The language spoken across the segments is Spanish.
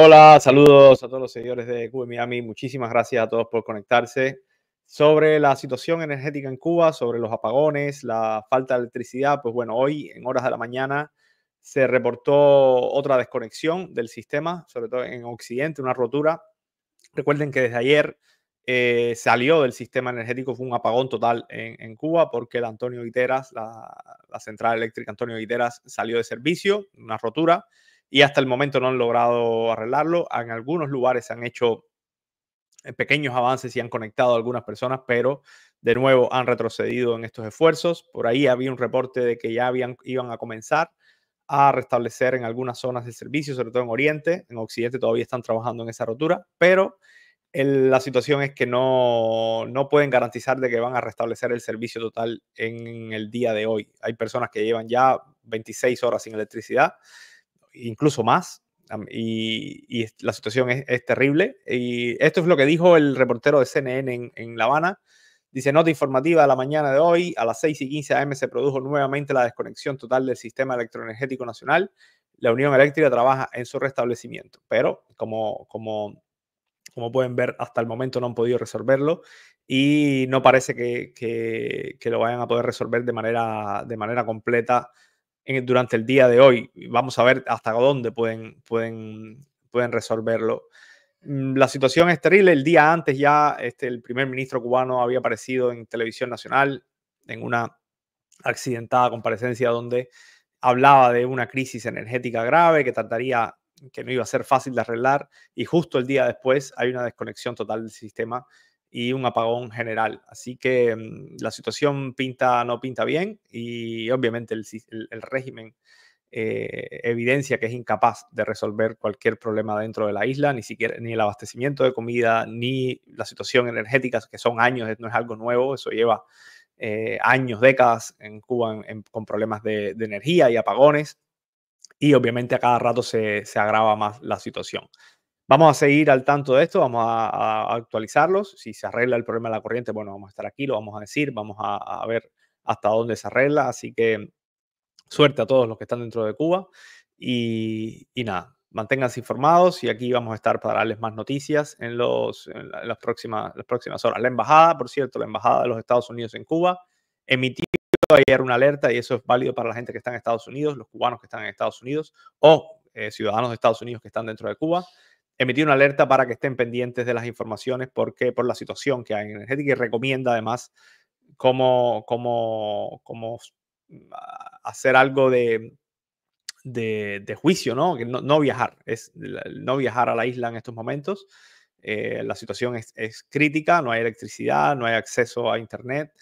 Hola, saludos a todos los seguidores de Cuba Miami. Muchísimas gracias a todos por conectarse. Sobre la situación energética en Cuba, sobre los apagones, la falta de electricidad, pues bueno, hoy en horas de la mañana se reportó otra desconexión del sistema, sobre todo en Occidente, una rotura. Recuerden que desde ayer eh, salió del sistema energético, fue un apagón total en, Cuba porque Antonio la, central eléctrica Antonio Guiteras, salió de servicio, una rotura y hasta el momento no han logrado arreglarlo. En algunos lugares se han hecho eh, pequeños avances y han conectado a algunas personas, pero de nuevo han retrocedido en estos esfuerzos. Por ahí había un reporte de que ya habían, iban a comenzar a restablecer en algunas zonas el servicio, sobre todo en Oriente, en Occidente todavía están trabajando en esa rotura, pero la situación es que no, no pueden garantizar de que van a restablecer el servicio total en el día de hoy. Hay personas que llevan ya 26 horas sin electricidad incluso más. Y, la situación es, terrible. Y esto es lo que dijo el reportero de CNN en, La Habana. Dice, nota informativa de la mañana de hoy, a las 6 y 15 am se produjo nuevamente la desconexión total del sistema electroenergético nacional. La Unión Eléctrica trabaja en su restablecimiento, pero como, como, como pueden ver, hasta el momento no han podido resolverlo y no parece que, lo vayan a poder resolver de manera, de manera completa durante el día de hoy. Vamos a ver hasta dónde pueden, pueden, pueden resolverlo. Mm, la situación es terrible. El día antes ya este, el primer ministro cubano había aparecido en televisión nacional en una accidentada comparecencia donde hablaba de una crisis energética grave que tardaría, que no iba a ser fácil de arreglar y justo el día después hay una desconexión total del sistema y un apagón general. Así que mm, la situación pinta, no pinta bien y obviamente el, régimen eh, evidencia que es incapaz de resolver cualquier problema dentro de la isla, ni siquiera ni el abastecimiento de comida, ni la situación energética, que son años, no es algo nuevo, eso lleva eh, años, décadas en Cuba con problemas de, energía y apagones y obviamente a cada rato se, agrava más la situación. Vamos a seguir al tanto de esto, vamos a, actualizarlos. Si se arregla el problema de la corriente, bueno, vamos a estar aquí, lo vamos a decir, vamos a, ver hasta dónde se arregla. Así que suerte a todos los que están dentro de Cuba y, nada, manténganse informados y aquí vamos a estar para darles más noticias en, los, las, próximas, las próximas horas. La embajada, por cierto, la embajada de los Estados Unidos en Cuba emitió ayer una alerta y eso es válido para la gente que está en Estados Unidos, los cubanos que están en Estados Unidos o eh, ciudadanos de Estados Unidos que están dentro de Cuba emitir una alerta para que estén pendientes de las informaciones porque por la situación que hay en energética y recomienda además cómo, cómo, cómo hacer algo de, de, juicio, ¿no? Que no, no, viajar, es no viajar a la isla en estos momentos. Eh, la situación es, crítica, no hay electricidad, no hay acceso a Internet,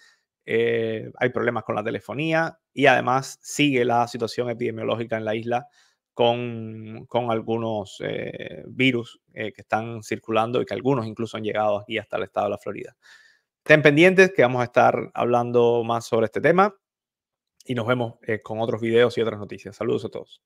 eh, hay problemas con la telefonía y además sigue la situación epidemiológica en la isla con, algunos eh, virus eh, que están circulando y que algunos incluso han llegado aquí hasta el estado de la Florida. Estén pendientes que vamos a estar hablando más sobre este tema y nos vemos eh, con otros videos y otras noticias. Saludos a todos.